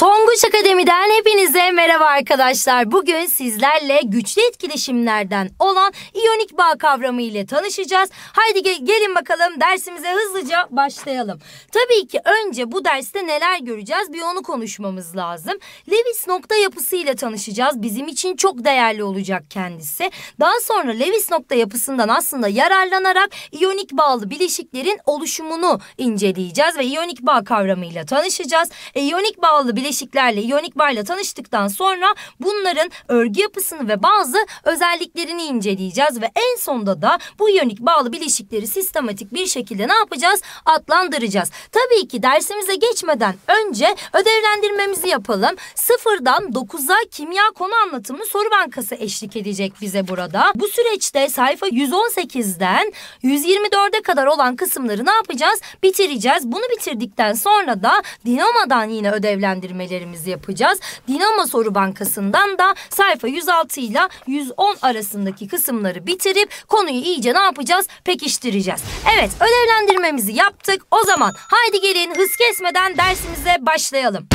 Tonguç Akademi'den hepinize merhaba arkadaşlar. Bugün sizlerle güçlü etkileşimlerden olan iyonik bağ kavramı ile tanışacağız. Haydi gel gelin bakalım dersimize hızlıca başlayalım. Tabii ki önce bu derste neler göreceğiz bir onu konuşmamız lazım. Lewis nokta yapısı ile tanışacağız. Bizim için çok değerli olacak kendisi. Daha sonra Lewis nokta yapısından aslında yararlanarak iyonik bağlı bileşiklerin oluşumunu inceleyeceğiz ve iyonik bağ kavramıyla tanışacağız. E, iyonik bağlı bileşiklerin bileşiklerle, iyonik bağla tanıştıktan sonra bunların örgü yapısını ve bazı özelliklerini inceleyeceğiz ve en sonda da bu iyonik bağlı bileşikleri sistematik bir şekilde ne yapacağız? Adlandıracağız. Tabii ki dersimize geçmeden önce ödevlendirmemizi yapalım. Sıfırdan 9'a kimya konu anlatımı soru bankası eşlik edecek bize burada. Bu süreçte sayfa 118'den 124'e kadar olan kısımları ne yapacağız? Bitireceğiz. Bunu bitirdikten sonra da Dinoma'dan yine ödevlendirme ödemelerimizi yapacağız. Dinamo Soru Bankası'ndan da sayfa 106 ile 110 arasındaki kısımları bitirip konuyu iyice ne yapacağız? Pekiştireceğiz. Evet ödevlendirmemizi yaptık. O zaman haydi gelin hız kesmeden dersimize başlayalım.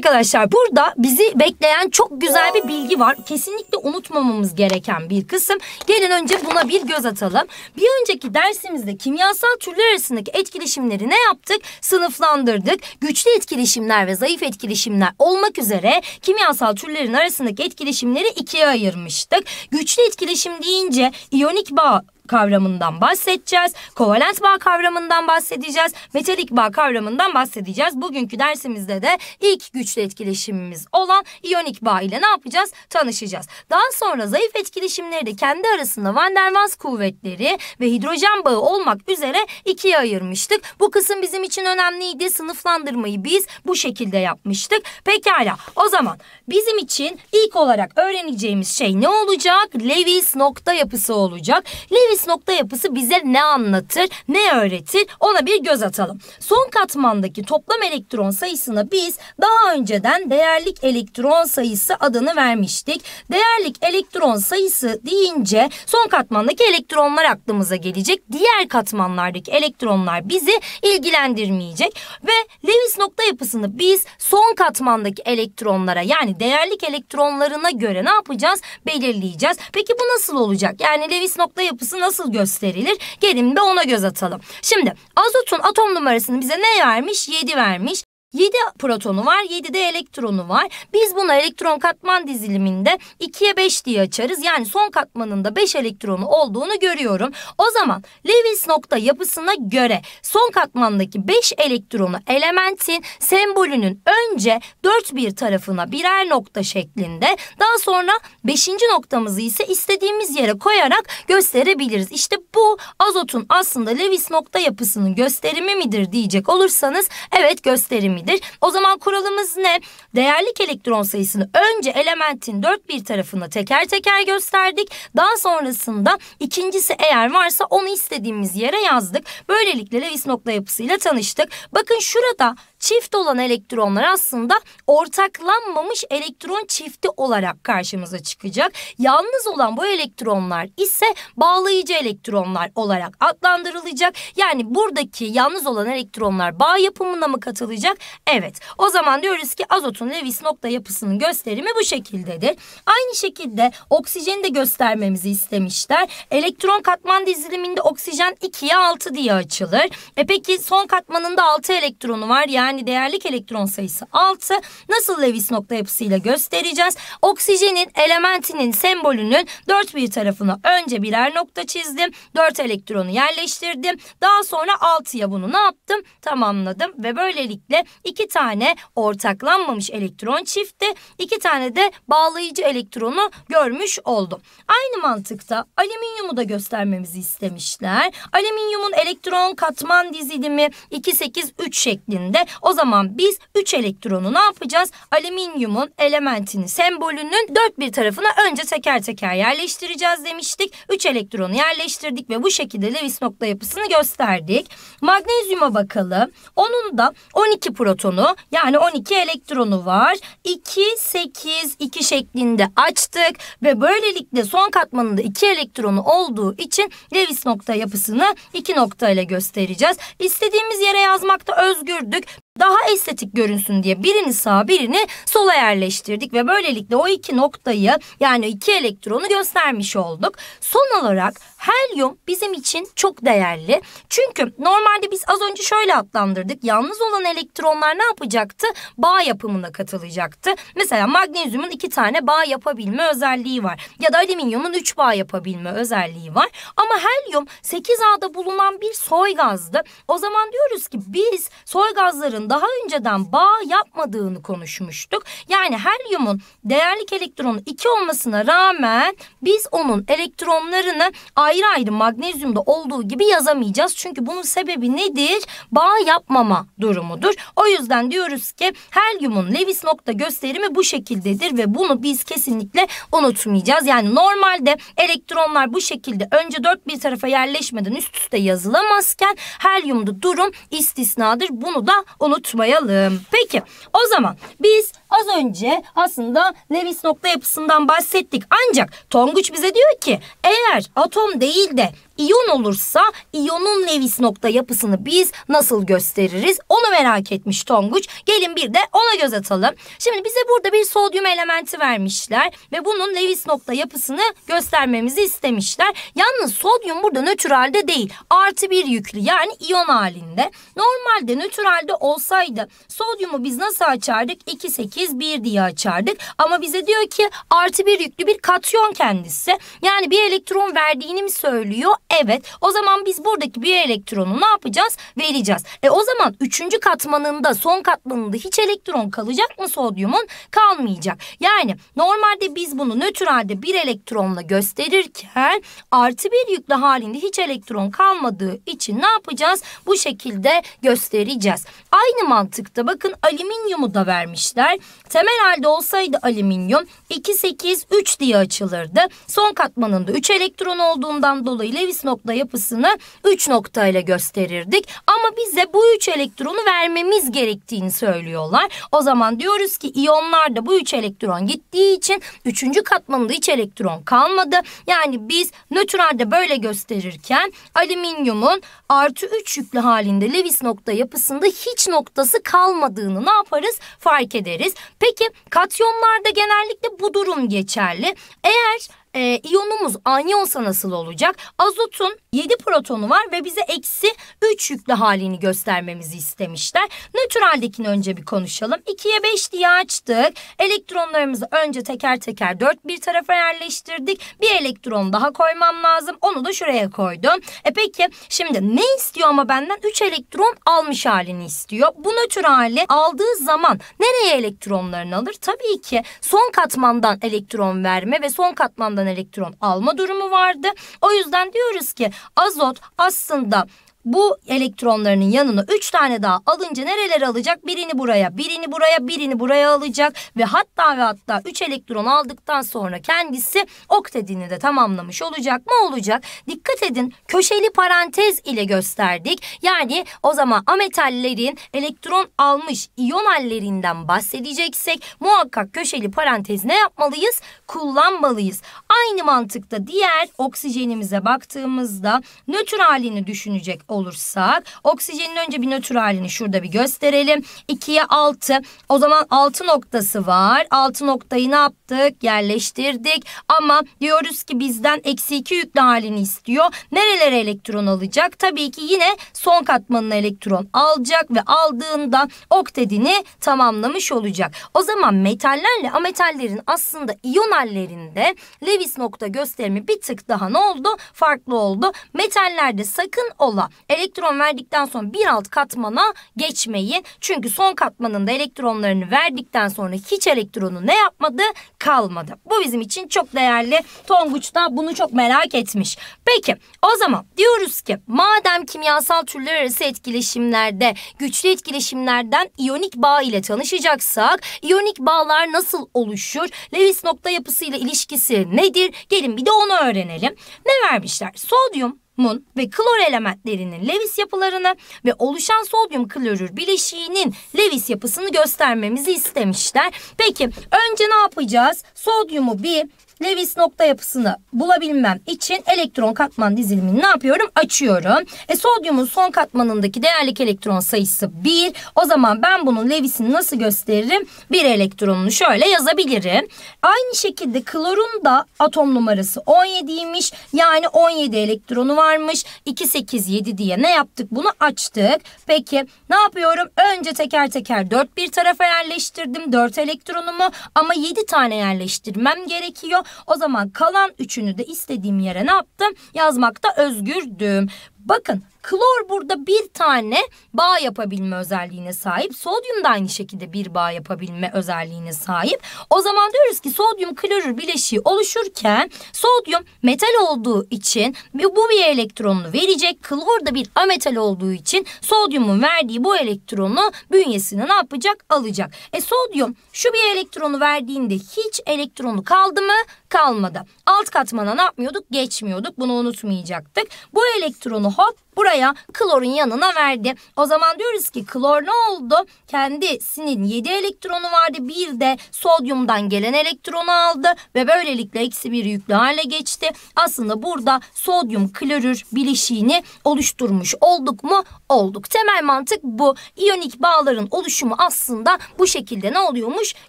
Arkadaşlar burada bizi bekleyen çok güzel bir bilgi var. Kesinlikle unutmamamız gereken bir kısım. Gelin önce buna bir göz atalım. Bir önceki dersimizde kimyasal türler arasındaki etkileşimleri ne yaptık? Sınıflandırdık. Güçlü etkileşimler ve zayıf etkileşimler olmak üzere kimyasal türlerin arasındaki etkileşimleri ikiye ayırmıştık. Güçlü etkileşim deyince iyonik bağ kavramından bahsedeceğiz. Kovalent bağ kavramından bahsedeceğiz. Metalik bağ kavramından bahsedeceğiz. Bugünkü dersimizde de ilk güçlü etkileşimimiz olan iyonik bağ ile ne yapacağız? Tanışacağız. Daha sonra zayıf etkileşimleri de kendi arasında Van der Waals kuvvetleri ve hidrojen bağı olmak üzere ikiye ayırmıştık. Bu kısım bizim için önemliydi. Sınıflandırmayı biz bu şekilde yapmıştık. Pekala o zaman bizim için ilk olarak öğreneceğimiz şey ne olacak? Lewis nokta yapısı olacak. Lewis Pis nokta yapısı bize ne anlatır, ne öğretir ona bir göz atalım. Son katmandaki toplam elektron sayısına biz daha önceden değerlik elektron sayısı adını vermiştik. Değerlik elektron sayısı deyince son katmandaki elektronlar aklımıza gelecek. Diğer katmanlardaki elektronlar bizi ilgilendirmeyecek ve Lewis nokta yapısını biz son katmandaki elektronlara yani değerlik elektronlarına göre ne yapacağız? Belirleyeceğiz. Peki bu nasıl olacak? Yani Lewis nokta yapısı nasıl nasıl gösterilir? Gelin bir ona göz atalım. Şimdi azotun atom numarasını bize ne vermiş? 7 vermiş. 7 protonu var, 7 de elektronu var. Biz buna elektron katman diziliminde 2'ye 5 diye açarız. Yani son katmanında 5 elektronu olduğunu görüyorum. O zaman Lewis nokta yapısına göre son katmandaki 5 elektronu elementin sembolünün önce 4 bir tarafına birer nokta şeklinde daha sonra 5. noktamızı ise istediğimiz yere koyarak gösterebiliriz. İşte bu azotun aslında Lewis nokta yapısının gösterimi midir diyecek olursanız evet gösterimi önemlidir. O zaman kuralımız ne? Değerlik elektron sayısını önce elementin dört bir tarafında teker teker gösterdik. Daha sonrasında ikincisi eğer varsa onu istediğimiz yere yazdık. Böylelikle Lewis nokta yapısıyla tanıştık. Bakın şurada çift olan elektronlar aslında ortaklanmamış elektron çifti olarak karşımıza çıkacak. Yalnız olan bu elektronlar ise bağlayıcı elektronlar olarak adlandırılacak. Yani buradaki yalnız olan elektronlar bağ yapımına mı katılacak? Evet. O zaman diyoruz ki azotun Lewis nokta yapısının gösterimi bu şekildedir. Aynı şekilde oksijeni de göstermemizi istemişler. Elektron katman diziliminde oksijen 2'ye 6 diye açılır. E peki son katmanında 6 elektronu var yani yani değerlik elektron sayısı 6 nasıl Lewis nokta yapısıyla göstereceğiz? Oksijenin elementinin sembolünün dört bir tarafına önce birer nokta çizdim. 4 elektronu yerleştirdim. Daha sonra 6'ya bunu ne yaptım? Tamamladım ve böylelikle iki tane ortaklanmamış elektron çifti, iki tane de bağlayıcı elektronu görmüş oldum. Aynı mantıkta alüminyumu da göstermemizi istemişler. Alüminyumun elektron katman dizilimi 2 8 3 şeklinde. O zaman biz 3 elektronu ne yapacağız? Alüminyumun elementini, sembolünün dört bir tarafına önce teker teker yerleştireceğiz demiştik. 3 elektronu yerleştirdik ve bu şekilde Lewis nokta yapısını gösterdik. Magnezyuma bakalım. Onun da 12 protonu yani 12 elektronu var. 2, 8, 2 şeklinde açtık ve böylelikle son katmanında 2 elektronu olduğu için Lewis nokta yapısını 2 nokta ile göstereceğiz. İstediğimiz yere yazmakta özgürdük daha estetik görünsün diye birini sağa birini sola yerleştirdik ve böylelikle o iki noktayı yani iki elektronu göstermiş olduk. Son olarak helyum bizim için çok değerli. Çünkü normalde biz az önce şöyle adlandırdık. Yalnız olan elektronlar ne yapacaktı? Bağ yapımına katılacaktı. Mesela magnezyumun iki tane bağ yapabilme özelliği var. Ya da alüminyumun üç bağ yapabilme özelliği var. Ama helyum 8A'da bulunan bir soy gazdı. O zaman diyoruz ki biz soy gazların daha önceden bağ yapmadığını konuşmuştuk. Yani helyumun değerlik elektronu 2 olmasına rağmen biz onun elektronlarını ayrı ayrı magnezyumda olduğu gibi yazamayacağız. Çünkü bunun sebebi nedir? Bağ yapmama durumudur. O yüzden diyoruz ki helyumun Lewis nokta gösterimi bu şekildedir ve bunu biz kesinlikle unutmayacağız. Yani normalde elektronlar bu şekilde önce dört bir tarafa yerleşmeden üst üste yazılamazken helyumda durum istisnadır. Bunu da unutmayacağız unutmayalım. Peki o zaman biz Az önce aslında Lewis nokta yapısından bahsettik. Ancak Tonguç bize diyor ki eğer atom değil de iyon olursa iyonun Lewis nokta yapısını biz nasıl gösteririz? Onu merak etmiş Tonguç. Gelin bir de ona göz atalım. Şimdi bize burada bir sodyum elementi vermişler ve bunun Lewis nokta yapısını göstermemizi istemişler. Yalnız sodyum burada nötr halde değil. Artı bir yüklü yani iyon halinde. Normalde nötr halde olsaydı sodyumu biz nasıl açardık? 2, 8, biz 1 diye açardık. Ama bize diyor ki artı 1 yüklü bir katyon kendisi. Yani bir elektron verdiğini mi söylüyor? Evet. O zaman biz buradaki bir elektronu ne yapacağız? Vereceğiz. E o zaman 3. katmanında son katmanında hiç elektron kalacak mı sodyumun? Kalmayacak. Yani normalde biz bunu nötr halde bir elektronla gösterirken artı bir yüklü halinde hiç elektron kalmadığı için ne yapacağız? Bu şekilde göstereceğiz. Aynı mantıkta bakın alüminyumu da vermişler. Temel halde olsaydı alüminyum 2, 8, 3 diye açılırdı. Son katmanında 3 elektron olduğundan dolayı Lewis nokta yapısını 3 noktayla gösterirdik. Ama bize bu 3 elektronu vermemiz gerektiğini söylüyorlar. O zaman diyoruz ki iyonlar da bu 3 elektron gittiği için 3. katmanında hiç elektron kalmadı. Yani biz nötralde böyle gösterirken alüminyumun artı 3 yüklü halinde Lewis nokta yapısında hiç noktası kalmadığını ne yaparız? Fark ederiz. Peki katyonlarda genellikle bu durum geçerli. Eğer e, iyonumuz anyonsa nasıl olacak? Azotun 7 protonu var ve bize eksi 3 yüklü halini göstermemizi istemişler. Nötraldekini önce bir konuşalım. 2'ye 5 diye açtık. Elektronlarımızı önce teker teker 4 bir tarafa yerleştirdik. Bir elektron daha koymam lazım. Onu da şuraya koydum. E peki şimdi ne istiyor ama benden? 3 elektron almış halini istiyor. Bu nötr hali aldığı zaman nereye elektronlarını alır? Tabii ki son katmandan elektron verme ve son katmandan atomundan elektron alma durumu vardı. O yüzden diyoruz ki azot aslında bu elektronlarının yanına 3 tane daha alınca nereleri alacak? Birini buraya, birini buraya, birini buraya alacak ve hatta ve hatta 3 elektron aldıktan sonra kendisi oktedini de tamamlamış olacak mı? Olacak. Dikkat edin köşeli parantez ile gösterdik. Yani o zaman ametallerin elektron almış iyon hallerinden bahsedeceksek muhakkak köşeli parantez ne yapmalıyız? Kullanmalıyız. Aynı mantıkta diğer oksijenimize baktığımızda nötr halini düşünecek olursak oksijenin önce bir nötr halini şurada bir gösterelim. 2'ye 6 o zaman 6 noktası var. 6 noktayı ne yaptık? Yerleştirdik ama diyoruz ki bizden eksi 2 yüklü halini istiyor. Nerelere elektron alacak? Tabii ki yine son katmanına elektron alacak ve aldığında oktedini tamamlamış olacak. O zaman metallerle ametallerin aslında iyon hallerinde Lewis pis nokta gösterimi bir tık daha ne oldu? Farklı oldu. Metallerde sakın ola elektron verdikten sonra bir alt katmana geçmeyin. Çünkü son katmanında elektronlarını verdikten sonra hiç elektronu ne yapmadı? Kalmadı. Bu bizim için çok değerli. Tonguç da bunu çok merak etmiş. Peki o zaman diyoruz ki madem kimyasal türler arası etkileşimlerde güçlü etkileşimlerden iyonik bağ ile tanışacaksak iyonik bağlar nasıl oluşur? Lewis nokta yapısı ile ilişkisi nedir? nedir? Gelin bir de onu öğrenelim. Ne vermişler? Sodyum, mun ve klor elementlerinin Lewis yapılarını ve oluşan sodyum klorür bileşiğinin Lewis yapısını göstermemizi istemişler. Peki önce ne yapacağız? Sodyumu bir Lewis nokta yapısını bulabilmem için elektron katman dizilimini ne yapıyorum? Açıyorum. E sodyumun son katmanındaki değerlik elektron sayısı 1. O zaman ben bunun Lewis'ini nasıl gösteririm? 1 elektronunu şöyle yazabilirim. Aynı şekilde klorun da atom numarası 17'ymiş. Yani 17 elektronu varmış. 2, 8, 7 diye ne yaptık? Bunu açtık. Peki ne yapıyorum? Önce teker teker 4 bir tarafa yerleştirdim. 4 elektronumu ama 7 tane yerleştirmem gerekiyor. O zaman kalan üçünü de istediğim yere ne yaptım? Yazmakta özgürdüm. Bakın Klor burada bir tane bağ yapabilme özelliğine sahip. Sodyum da aynı şekilde bir bağ yapabilme özelliğine sahip. O zaman diyoruz ki sodyum klorür bileşiği oluşurken sodyum metal olduğu için bu bir elektronunu verecek. Klor da bir ametal olduğu için sodyumun verdiği bu elektronu bünyesine ne yapacak? Alacak. E sodyum şu bir elektronu verdiğinde hiç elektronu kaldı mı? Kalmadı. Alt katmana ne yapmıyorduk? Geçmiyorduk. Bunu unutmayacaktık. Bu elektronu hop buraya klorun yanına verdi. O zaman diyoruz ki klor ne oldu? Kendisinin 7 elektronu vardı. Bir de sodyumdan gelen elektronu aldı ve böylelikle eksi bir yüklü hale geçti. Aslında burada sodyum klorür bileşiğini oluşturmuş olduk mu? Olduk. Temel mantık bu. İyonik bağların oluşumu aslında bu şekilde ne oluyormuş?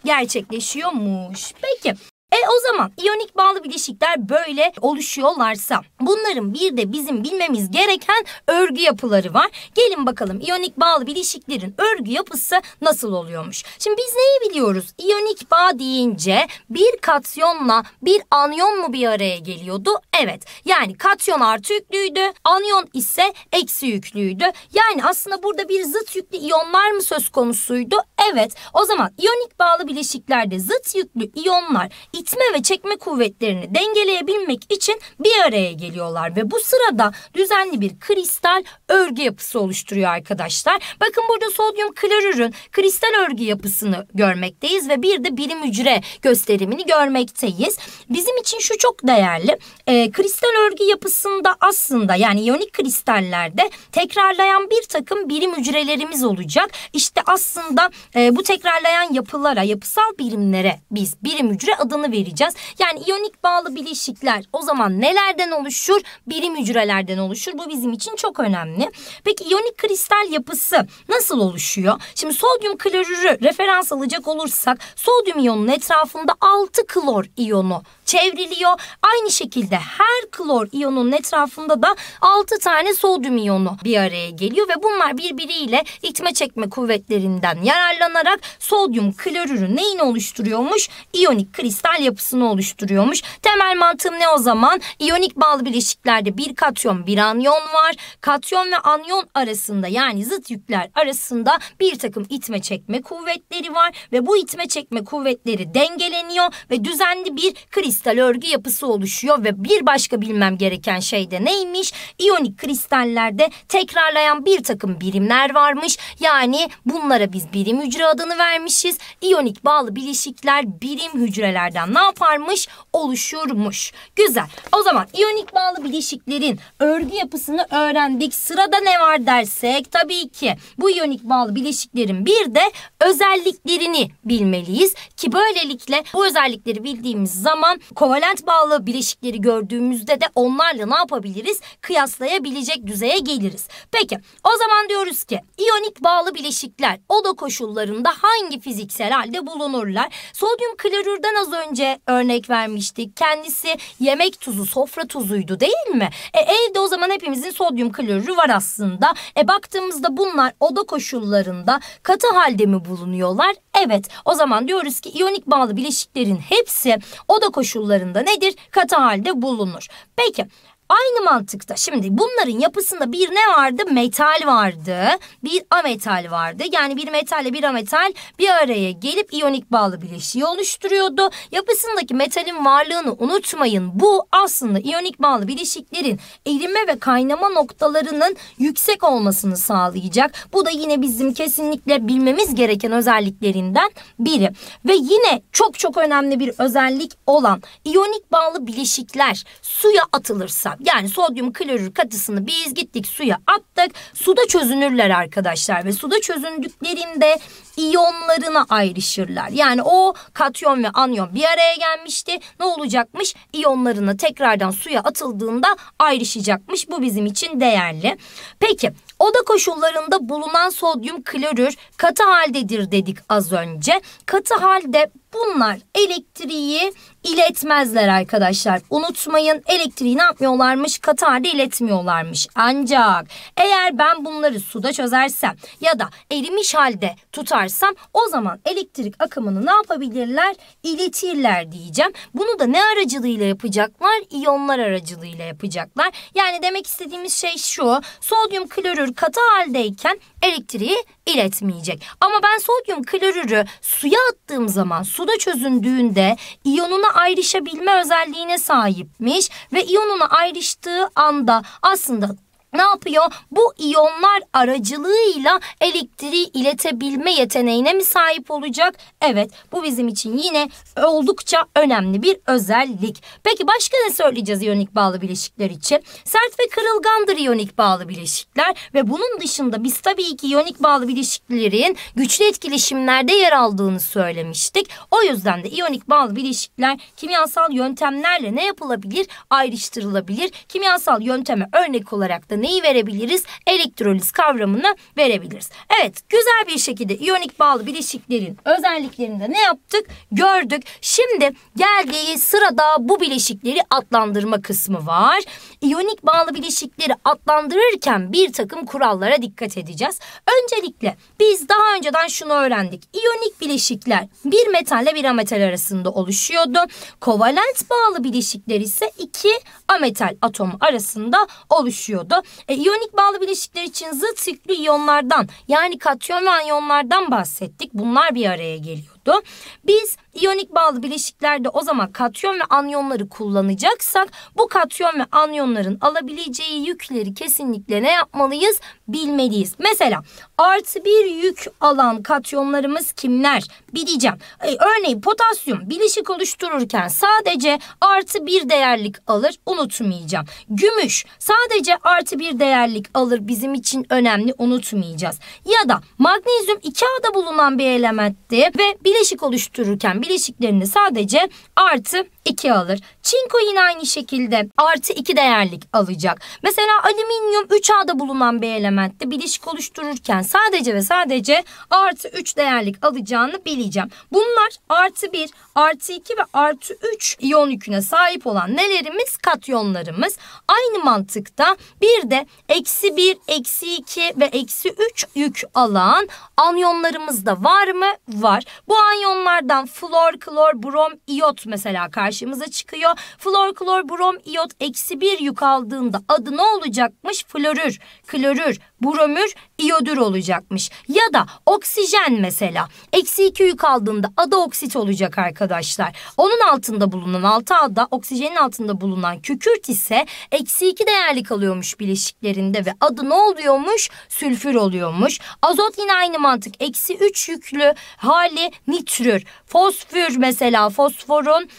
Gerçekleşiyormuş. Peki e o zaman iyonik bağlı bileşikler böyle oluşuyorlarsa bunların bir de bizim bilmemiz gereken örgü yapıları var. Gelin bakalım iyonik bağlı bileşiklerin örgü yapısı nasıl oluyormuş? Şimdi biz neyi biliyoruz? İyonik bağ deyince bir katyonla bir anyon mu bir araya geliyordu? Evet. Yani katyon artı yüklüydü. Anyon ise eksi yüklüydü. Yani aslında burada bir zıt yüklü iyonlar mı söz konusuydu? Evet. O zaman iyonik bağlı bileşiklerde zıt yüklü iyonlar itme ve çekme kuvvetlerini dengeleyebilmek için bir araya geliyorlar ve bu sırada düzenli bir kristal örgü yapısı oluşturuyor arkadaşlar. Bakın burada sodyum klorürün kristal örgü yapısını görmekteyiz ve bir de birim hücre gösterimini görmekteyiz. Bizim için şu çok değerli. E, kristal örgü yapısında aslında yani iyonik kristallerde tekrarlayan bir takım birim hücrelerimiz olacak. İşte aslında e, bu tekrarlayan yapılara, yapısal birimlere biz birim hücre adını vereceğiz. Yani iyonik bağlı bileşikler o zaman nelerden oluşur? Birim hücrelerden oluşur. Bu bizim için çok önemli. Peki iyonik kristal yapısı nasıl oluşuyor? Şimdi sodyum klorürü referans alacak olursak sodyum iyonunun etrafında 6 klor iyonu çevriliyor. Aynı şekilde her klor iyonunun etrafında da 6 tane sodyum iyonu bir araya geliyor ve bunlar birbiriyle itme çekme kuvvetlerinden yararlanarak sodyum klorürü neyin oluşturuyormuş? İyonik kristal temel yapısını oluşturuyormuş. Temel mantığım ne o zaman? İyonik bağlı bileşiklerde bir katyon bir anyon var. Katyon ve anyon arasında yani zıt yükler arasında bir takım itme çekme kuvvetleri var ve bu itme çekme kuvvetleri dengeleniyor ve düzenli bir kristal örgü yapısı oluşuyor ve bir başka bilmem gereken şey de neymiş? İyonik kristallerde tekrarlayan bir takım birimler varmış. Yani bunlara biz birim hücre adını vermişiz. İyonik bağlı bileşikler birim hücrelerden ne yaparmış? Oluşurmuş. Güzel. O zaman iyonik bağlı bileşiklerin örgü yapısını öğrendik. Sırada ne var dersek tabii ki bu iyonik bağlı bileşiklerin bir de özelliklerini bilmeliyiz ki böylelikle bu özellikleri bildiğimiz zaman kovalent bağlı bileşikleri gördüğümüzde de onlarla ne yapabiliriz? Kıyaslayabilecek düzeye geliriz. Peki o zaman diyoruz ki iyonik bağlı bileşikler oda koşullarında hangi fiziksel halde bulunurlar? Sodyum klorürden az önce önce örnek vermiştik. Kendisi yemek tuzu, sofra tuzuydu değil mi? E, evde o zaman hepimizin sodyum klorürü var aslında. E baktığımızda bunlar oda koşullarında katı halde mi bulunuyorlar? Evet. O zaman diyoruz ki iyonik bağlı bileşiklerin hepsi oda koşullarında nedir? Katı halde bulunur. Peki Aynı mantıkta şimdi bunların yapısında bir ne vardı? Metal vardı. Bir ametal vardı. Yani bir metalle bir ametal bir araya gelip iyonik bağlı bileşiği oluşturuyordu. Yapısındaki metalin varlığını unutmayın. Bu aslında iyonik bağlı bileşiklerin erime ve kaynama noktalarının yüksek olmasını sağlayacak. Bu da yine bizim kesinlikle bilmemiz gereken özelliklerinden biri. Ve yine çok çok önemli bir özellik olan iyonik bağlı bileşikler suya atılırsa yani sodyum klorür katısını biz gittik suya attık. Suda çözünürler arkadaşlar ve suda çözündüklerinde iyonlarına ayrışırlar. Yani o katyon ve anyon bir araya gelmişti. Ne olacakmış? İyonlarına tekrardan suya atıldığında ayrışacakmış. Bu bizim için değerli. Peki Oda koşullarında bulunan sodyum klorür katı haldedir dedik az önce. Katı halde bunlar elektriği iletmezler arkadaşlar. Unutmayın elektriği ne yapmıyorlarmış? Katarda iletmiyorlarmış. Ancak eğer ben bunları suda çözersem ya da erimiş halde tutarsam o zaman elektrik akımını ne yapabilirler? İletirler diyeceğim. Bunu da ne aracılığıyla yapacaklar? İyonlar aracılığıyla yapacaklar. Yani demek istediğimiz şey şu. Sodyum klorür katı haldeyken elektriği iletmeyecek. Ama ben sodyum klorürü suya attığım zaman suda çözündüğünde iyonunu ayrışabilme özelliğine sahipmiş ve iyonuna ayrıştığı anda aslında ne yapıyor? Bu iyonlar aracılığıyla elektriği iletebilme yeteneğine mi sahip olacak? Evet bu bizim için yine oldukça önemli bir özellik. Peki başka ne söyleyeceğiz iyonik bağlı bileşikler için? Sert ve kırılgandır iyonik bağlı bileşikler ve bunun dışında biz tabii ki iyonik bağlı bileşiklerin güçlü etkileşimlerde yer aldığını söylemiştik. O yüzden de iyonik bağlı bileşikler kimyasal yöntemlerle ne yapılabilir? Ayrıştırılabilir. Kimyasal yönteme örnek olarak da neyi verebiliriz? Elektroliz kavramını verebiliriz. Evet güzel bir şekilde iyonik bağlı bileşiklerin özelliklerini de ne yaptık? Gördük. Şimdi geldiği sırada bu bileşikleri adlandırma kısmı var. İyonik bağlı bileşikleri adlandırırken bir takım kurallara dikkat edeceğiz. Öncelikle biz daha önceden şunu öğrendik. İyonik bileşikler bir metalle bir ametal arasında oluşuyordu. Kovalent bağlı bileşikler ise iki ametal atomu arasında oluşuyordu. E, iyonik bağlı bileşikler için zıt yüklü iyonlardan yani katyon ve anyonlardan bahsettik. Bunlar bir araya geliyordu. Biz İyonik bağlı bileşiklerde o zaman katyon ve anyonları kullanacaksak bu katyon ve anyonların alabileceği yükleri kesinlikle ne yapmalıyız? Bilmeliyiz. Mesela artı bir yük alan katyonlarımız kimler? Bileceğim. E, örneğin potasyum bileşik oluştururken sadece artı bir değerlik alır unutmayacağım. Gümüş sadece artı bir değerlik alır bizim için önemli unutmayacağız. Ya da magnezyum iki ada bulunan bir elementti ve bileşik oluştururken bileşiklerinde sadece artı 2 alır. Çinko yine aynı şekilde artı 2 değerlik alacak. Mesela alüminyum 3A'da bulunan bir elementte bileşik oluştururken sadece ve sadece artı 3 değerlik alacağını bileceğim. Bunlar artı 1, artı 2 ve artı 3 iyon yüküne sahip olan nelerimiz? Katyonlarımız. Aynı mantıkta bir de eksi 1, eksi 2 ve eksi 3 yük alan anyonlarımız da var mı? Var. Bu anyonlardan flor, klor, brom, iyot mesela karşı karşımıza çıkıyor. Flor, klor, brom, iot eksi bir yük aldığında adı ne olacakmış? Florür, klorür, bromür iyodür olacakmış. Ya da oksijen mesela. Eksi 2 yük aldığında ada oksit olacak arkadaşlar. Onun altında bulunan altı ada oksijenin altında bulunan kükürt ise eksi 2 değerli kalıyormuş bileşiklerinde ve adı ne oluyormuş? Sülfür oluyormuş. Azot yine aynı mantık. Eksi 3 yüklü hali nitrür. Fosfür mesela fosforun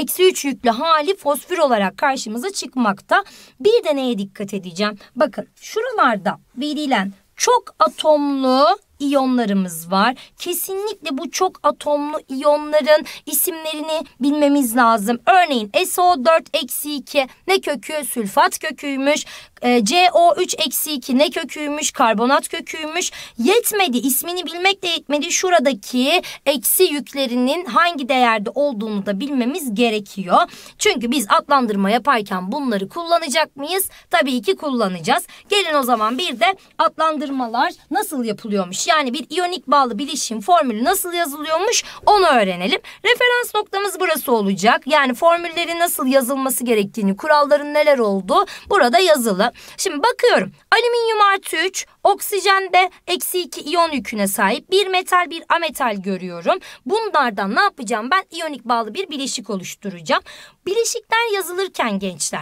eksi 3 yüklü hali fosfür olarak karşımıza çıkmakta. Bir de neye dikkat edeceğim? Bakın şuralarda verilen çok atomlu iyonlarımız var. Kesinlikle bu çok atomlu iyonların isimlerini bilmemiz lazım. Örneğin SO4-2 ne kökü? Sülfat köküymüş. E, CO3-2 eksi ne köküymüş? Karbonat köküymüş. Yetmedi. ismini bilmek de yetmedi. Şuradaki eksi yüklerinin hangi değerde olduğunu da bilmemiz gerekiyor. Çünkü biz adlandırma yaparken bunları kullanacak mıyız? Tabii ki kullanacağız. Gelin o zaman bir de adlandırmalar nasıl yapılıyormuş? Yani bir iyonik bağlı bileşim formülü nasıl yazılıyormuş? Onu öğrenelim. Referans noktamız burası olacak. Yani formüllerin nasıl yazılması gerektiğini, kuralların neler olduğu burada yazılı şimdi bakıyorum alüminyum artı 3 oksijen de eksi 2 iyon yüküne sahip bir metal bir ametal görüyorum. Bunlardan ne yapacağım ben iyonik bağlı bir bileşik oluşturacağım. Bileşikler yazılırken gençler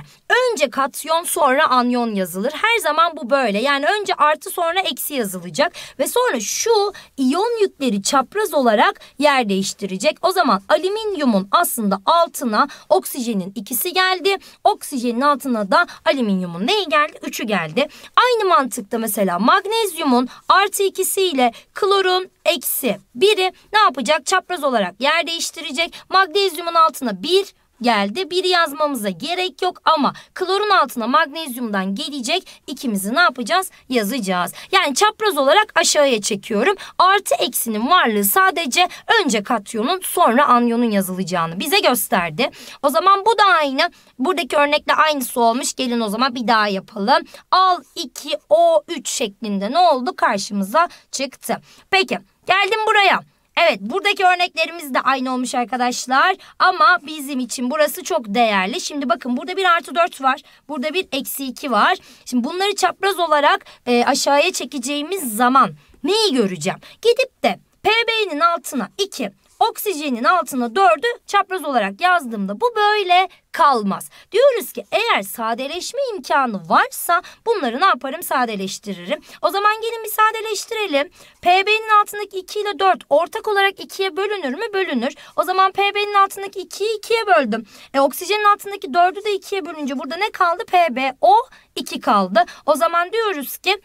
önce katyon sonra anyon yazılır. Her zaman bu böyle yani önce artı sonra eksi yazılacak ve sonra şu iyon yükleri çapraz olarak yer değiştirecek. O zaman alüminyumun aslında altına oksijenin ikisi geldi. Oksijenin altına da alüminyumun neyi geldi? geldi, 3'ü geldi. Aynı mantıkta mesela magnezyumun artı ikisiyle klorun eksi 1'i ne yapacak? Çapraz olarak yer değiştirecek. Magnezyumun altına 1 geldi. bir yazmamıza gerek yok ama klorun altına magnezyumdan gelecek ikimizi ne yapacağız? Yazacağız. Yani çapraz olarak aşağıya çekiyorum. Artı eksinin varlığı sadece önce katyonun sonra anyonun yazılacağını bize gösterdi. O zaman bu da aynı. Buradaki örnekle aynısı olmuş. Gelin o zaman bir daha yapalım. Al 2 O 3 şeklinde ne oldu? Karşımıza çıktı. Peki geldim buraya. Evet buradaki örneklerimiz de aynı olmuş arkadaşlar. Ama bizim için burası çok değerli. Şimdi bakın burada bir artı 4 var. Burada bir eksi 2 var. Şimdi bunları çapraz olarak e, aşağıya çekeceğimiz zaman neyi göreceğim? Gidip de PB'nin altına 2 Oksijenin altına 4'ü çapraz olarak yazdığımda bu böyle kalmaz. Diyoruz ki eğer sadeleşme imkanı varsa bunları ne yaparım sadeleştiririm. O zaman gelin bir sadeleştirelim. PB'nin altındaki 2 ile 4 ortak olarak 2'ye bölünür mü? Bölünür. O zaman PB'nin altındaki 2'yi 2'ye böldüm. E, oksijenin altındaki 4'ü de 2'ye bölünce burada ne kaldı? PBO 2 kaldı. O zaman diyoruz ki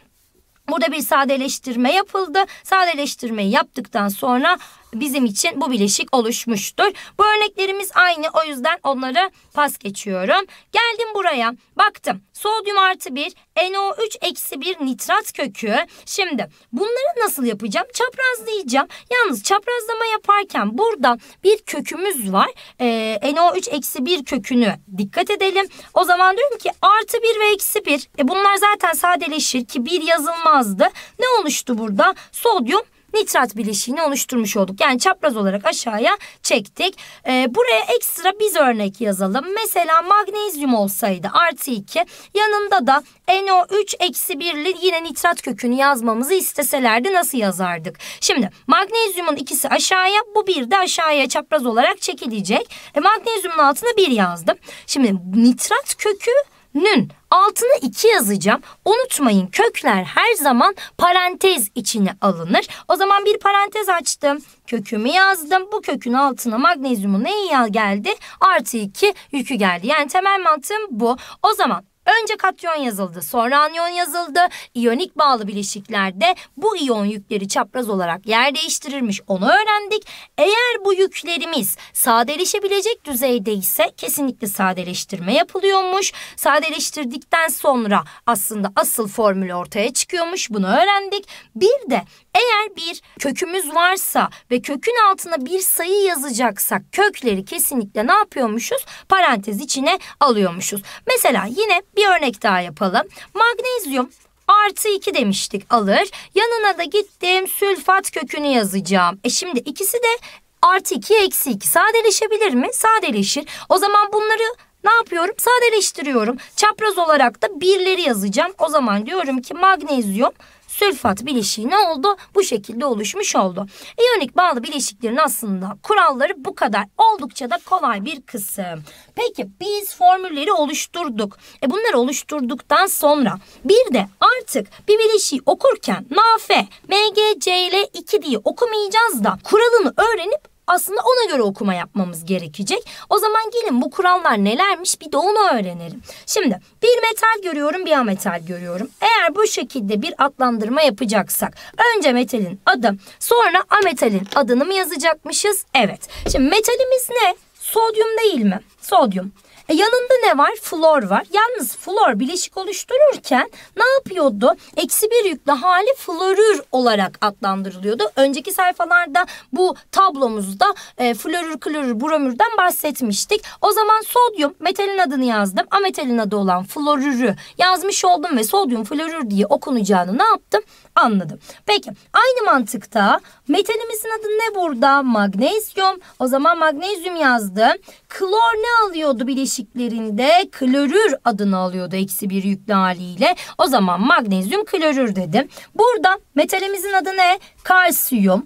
Burada bir sadeleştirme yapıldı. Sadeleştirmeyi yaptıktan sonra bizim için bu bileşik oluşmuştur. Bu örneklerimiz aynı o yüzden onları pas geçiyorum. Geldim buraya baktım sodyum artı 1 NO3 eksi 1 nitrat kökü. Şimdi bunları nasıl yapacağım? Çaprazlayacağım. Yalnız çaprazlama yaparken burada bir kökümüz var. Ee, NO3 eksi 1 kökünü dikkat edelim. O zaman diyorum ki artı 1 ve eksi 1. E bunlar zaten sadeleşir ki 1 yazılmazdı. Ne oluştu burada? Sodyum nitrat bileşiğini oluşturmuş olduk. Yani çapraz olarak aşağıya çektik. E, buraya ekstra biz örnek yazalım. Mesela magnezyum olsaydı artı 2 yanında da NO3 eksi 1'li yine nitrat kökünü yazmamızı isteselerdi nasıl yazardık? Şimdi magnezyumun ikisi aşağıya bu bir de aşağıya çapraz olarak çekilecek. E, magnezyumun altına 1 yazdım. Şimdi nitrat kökü nün altına iki yazacağım. Unutmayın kökler her zaman parantez içine alınır. O zaman bir parantez açtım. Kökümü yazdım. Bu kökün altına magnezyumun neyi geldi? Artı iki yükü geldi. Yani temel mantığım bu. O zaman Önce katyon yazıldı, sonra anyon yazıldı. İyonik bağlı bileşiklerde bu iyon yükleri çapraz olarak yer değiştirirmiş. Onu öğrendik. Eğer bu yüklerimiz sadeleşebilecek düzeyde ise kesinlikle sadeleştirme yapılıyormuş. Sadeleştirdikten sonra aslında asıl formül ortaya çıkıyormuş. Bunu öğrendik. Bir de eğer bir kökümüz varsa ve kökün altına bir sayı yazacaksak kökleri kesinlikle ne yapıyormuşuz? Parantez içine alıyormuşuz. Mesela yine bir örnek daha yapalım. Magnezyum artı 2 demiştik alır. Yanına da gittim sülfat kökünü yazacağım. E şimdi ikisi de artı 2 eksi 2 sadeleşebilir mi? Sadeleşir. O zaman bunları ne yapıyorum? Sadeleştiriyorum. Çapraz olarak da birleri yazacağım. O zaman diyorum ki magnezyum sülfat bileşiği ne oldu? Bu şekilde oluşmuş oldu. İyonik bağlı bileşiklerin aslında kuralları bu kadar. Oldukça da kolay bir kısım. Peki biz formülleri oluşturduk. E bunları oluşturduktan sonra bir de artık bir bileşiği okurken NaF, MgCl2 diye okumayacağız da kuralını öğrenip aslında ona göre okuma yapmamız gerekecek. O zaman gelin bu kurallar nelermiş bir de onu öğrenelim. Şimdi bir metal görüyorum bir ametal görüyorum. Eğer bu şekilde bir adlandırma yapacaksak önce metalin adı sonra ametalin adını mı yazacakmışız? Evet. Şimdi metalimiz ne? Sodyum değil mi? Sodyum. E, yanında ne var? Flor var. Yalnız flor bileşik oluştururken ne yapıyordu? Eksi bir yüklü hali florür olarak adlandırılıyordu. Önceki sayfalarda bu tablomuzda e, florür, klorür, bromürden bahsetmiştik. O zaman sodyum metalin adını yazdım. Ametalin adı olan florürü yazmış oldum ve sodyum florür diye okunacağını ne yaptım? Anladım. Peki aynı mantıkta metalimizin adı ne burada? Magnezyum. O zaman magnezyum yazdım. Klor ne alıyordu bileşik bileşiklerinde klorür adını alıyordu eksi bir yüklü haliyle. O zaman magnezyum klorür dedim. Burada metalimizin adı ne? Kalsiyum.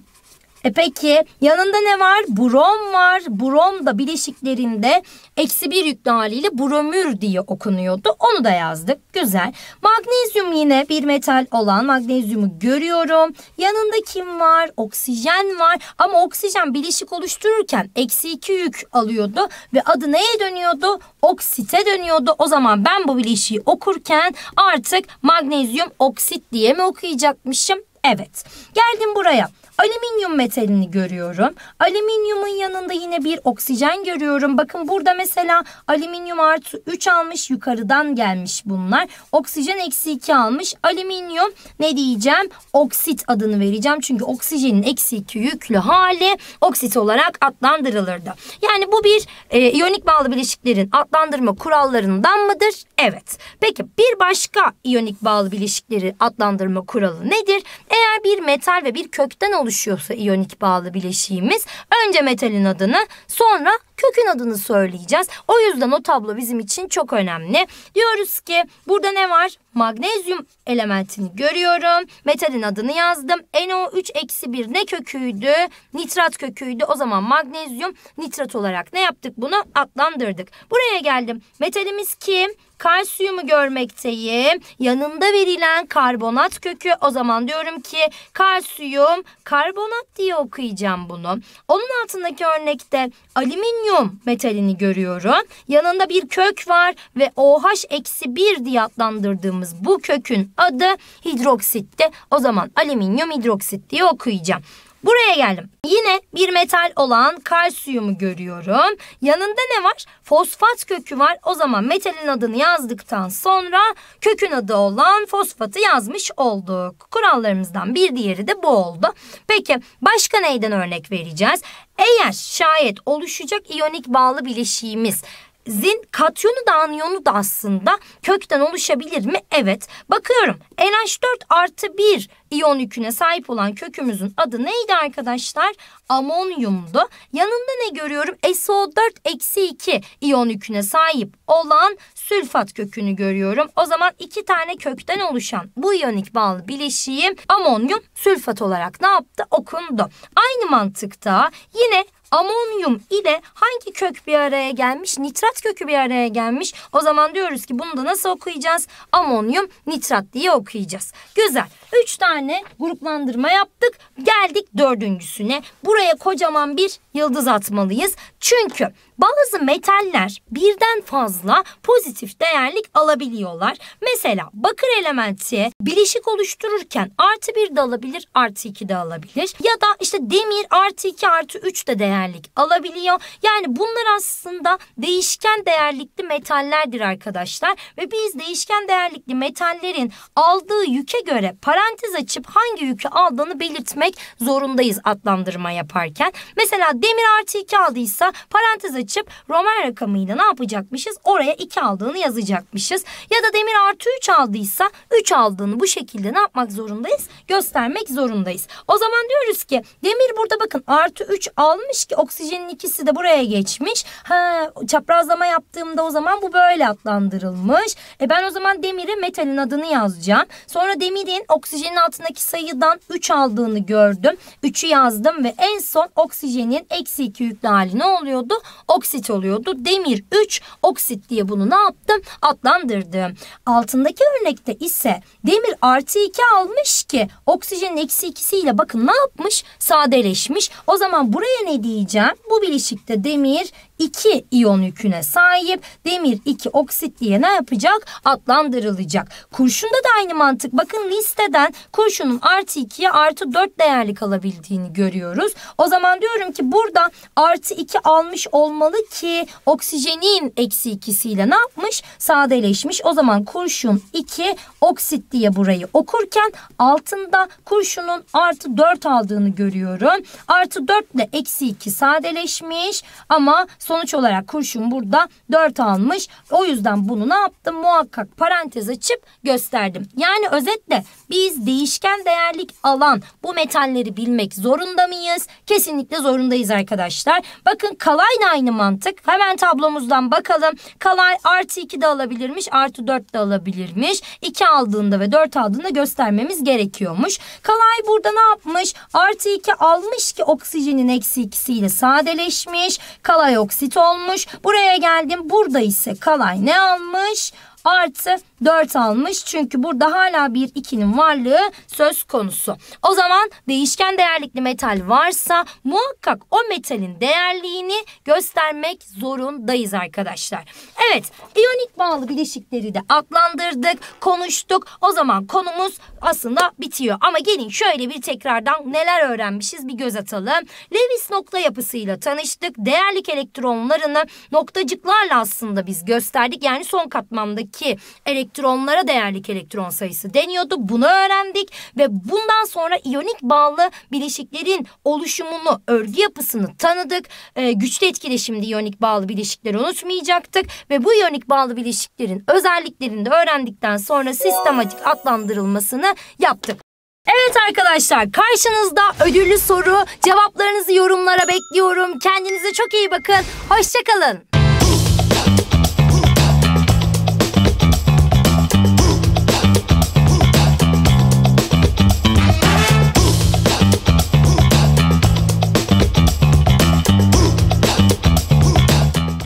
E peki yanında ne var? Brom var. Brom da bileşiklerinde eksi bir yüklü haliyle bromür diye okunuyordu. Onu da yazdık. Güzel. Magnezyum yine bir metal olan magnezyumu görüyorum. Yanında kim var? Oksijen var. Ama oksijen bileşik oluştururken eksi iki yük alıyordu. Ve adı neye dönüyordu? Oksite dönüyordu. O zaman ben bu bileşiği okurken artık magnezyum oksit diye mi okuyacakmışım? Evet. Geldim buraya alüminyum metalini görüyorum. Alüminyumun yanında yine bir oksijen görüyorum. Bakın burada mesela alüminyum artı 3 almış yukarıdan gelmiş bunlar. Oksijen eksi 2 almış. Alüminyum ne diyeceğim? Oksit adını vereceğim. Çünkü oksijenin eksi 2 yüklü hali oksit olarak adlandırılırdı. Yani bu bir e, iyonik bağlı bileşiklerin adlandırma kurallarından mıdır? Evet. Peki bir başka iyonik bağlı bileşikleri adlandırma kuralı nedir? Eğer bir metal ve bir kökten oluşan oluşuyorsa iyonik bağlı bileşiğimiz önce metalin adını sonra kökün adını söyleyeceğiz. O yüzden o tablo bizim için çok önemli. Diyoruz ki burada ne var? Magnezyum elementini görüyorum. Metalin adını yazdım. NO3-1 ne köküydü? Nitrat köküydü. O zaman magnezyum nitrat olarak ne yaptık bunu? atlandırdık. Buraya geldim. Metalimiz kim? kalsiyumu görmekteyim. Yanında verilen karbonat kökü o zaman diyorum ki kalsiyum karbonat diye okuyacağım bunu. Onun altındaki örnekte alüminyum metalini görüyorum. Yanında bir kök var ve OH-1 diye adlandırdığımız bu kökün adı hidroksitti. O zaman alüminyum hidroksit diye okuyacağım. Buraya geldim. Yine bir metal olan kalsiyumu görüyorum. Yanında ne var? Fosfat kökü var. O zaman metalin adını yazdıktan sonra kökün adı olan fosfatı yazmış olduk. Kurallarımızdan bir diğeri de bu oldu. Peki başka neyden örnek vereceğiz? Eğer şayet oluşacak iyonik bağlı bileşiğimiz zin katyonu da anyonu da aslında kökten oluşabilir mi? Evet. Bakıyorum NH4 artı 1 iyon yüküne sahip olan kökümüzün adı neydi arkadaşlar? Amonyumdu. Yanında ne görüyorum? SO4 eksi 2 iyon yüküne sahip olan sülfat kökünü görüyorum. O zaman iki tane kökten oluşan bu iyonik bağlı bileşiğim amonyum sülfat olarak ne yaptı? Okundu. Aynı mantıkta yine amonyum ile hangi kök bir araya gelmiş? Nitrat kökü bir araya gelmiş. O zaman diyoruz ki bunu da nasıl okuyacağız? Amonyum nitrat diye okuyacağız. Güzel. Üç tane gruplandırma yaptık. Geldik dördüncüsüne. Buraya kocaman bir yıldız atmalıyız. Çünkü bazı metaller birden fazla pozitif değerlik alabiliyorlar. Mesela bakır elementi bileşik oluştururken artı bir de alabilir, artı iki de alabilir. Ya da işte demir artı iki artı üç de değerlik alabiliyor. Yani bunlar aslında değişken değerlikli metallerdir arkadaşlar. Ve biz değişken değerlikli metallerin aldığı yüke göre para parantez açıp hangi yükü aldığını belirtmek zorundayız adlandırma yaparken. Mesela demir artı 2 aldıysa parantez açıp romen rakamıyla ne yapacakmışız? Oraya 2 aldığını yazacakmışız. Ya da demir artı 3 aldıysa 3 aldığını bu şekilde ne yapmak zorundayız? Göstermek zorundayız. O zaman diyoruz ki demir burada bakın artı 3 almış ki oksijenin ikisi de buraya geçmiş. Ha, çaprazlama yaptığımda o zaman bu böyle adlandırılmış. E ben o zaman demiri metalin adını yazacağım. Sonra demirin oksijenin oksijenin altındaki sayıdan 3 aldığını gördüm. 3'ü yazdım ve en son oksijenin eksi 2 yüklü hali ne oluyordu? Oksit oluyordu. Demir 3 oksit diye bunu ne yaptım? Adlandırdım. Altındaki örnekte ise demir artı 2 almış ki oksijenin eksi 2'siyle bakın ne yapmış? Sadeleşmiş. O zaman buraya ne diyeceğim? Bu bileşikte demir 2 iyon yüküne sahip. Demir 2 oksit diye ne yapacak? Adlandırılacak. Kurşunda da aynı mantık. Bakın listeden kurşunun artı 2'ye artı 4 değerli kalabildiğini görüyoruz. O zaman diyorum ki burada artı 2 almış olmalı ki oksijenin eksi 2'siyle ne yapmış? Sadeleşmiş. O zaman kurşun 2 oksit diye burayı okurken altında kurşunun artı 4 aldığını görüyorum. Artı 4 ile eksi 2 sadeleşmiş ama Sonuç olarak kurşun burada 4 almış. O yüzden bunu ne yaptım? Muhakkak parantez açıp gösterdim. Yani özetle biz değişken değerlik alan bu metalleri bilmek zorunda mıyız? Kesinlikle zorundayız arkadaşlar. Bakın kalay kalayla aynı mantık. Hemen tablomuzdan bakalım. Kalay artı 2 de alabilirmiş, artı 4 de alabilirmiş. 2 aldığında ve 4 aldığında göstermemiz gerekiyormuş. Kalay burada ne yapmış? Artı 2 almış ki oksijenin eksi 2'siyle sadeleşmiş. Kalay oksit olmuş. Buraya geldim. Burada ise kalay ne almış? artı 4 almış. Çünkü burada hala bir 2'nin varlığı söz konusu. O zaman değişken değerlikli metal varsa muhakkak o metalin değerliğini göstermek zorundayız arkadaşlar. Evet iyonik bağlı bileşikleri de adlandırdık, konuştuk. O zaman konumuz aslında bitiyor. Ama gelin şöyle bir tekrardan neler öğrenmişiz bir göz atalım. Lewis nokta yapısıyla tanıştık. Değerlik elektronlarını noktacıklarla aslında biz gösterdik. Yani son katmandaki atomdaki elektronlara değerlik elektron sayısı deniyordu. Bunu öğrendik ve bundan sonra iyonik bağlı bileşiklerin oluşumunu, örgü yapısını tanıdık. Ee, güçlü etkileşimde iyonik bağlı bileşikleri unutmayacaktık ve bu iyonik bağlı bileşiklerin özelliklerini de öğrendikten sonra sistematik adlandırılmasını yaptık. Evet arkadaşlar karşınızda ödüllü soru cevaplarınızı yorumlara bekliyorum. Kendinize çok iyi bakın. Hoşçakalın.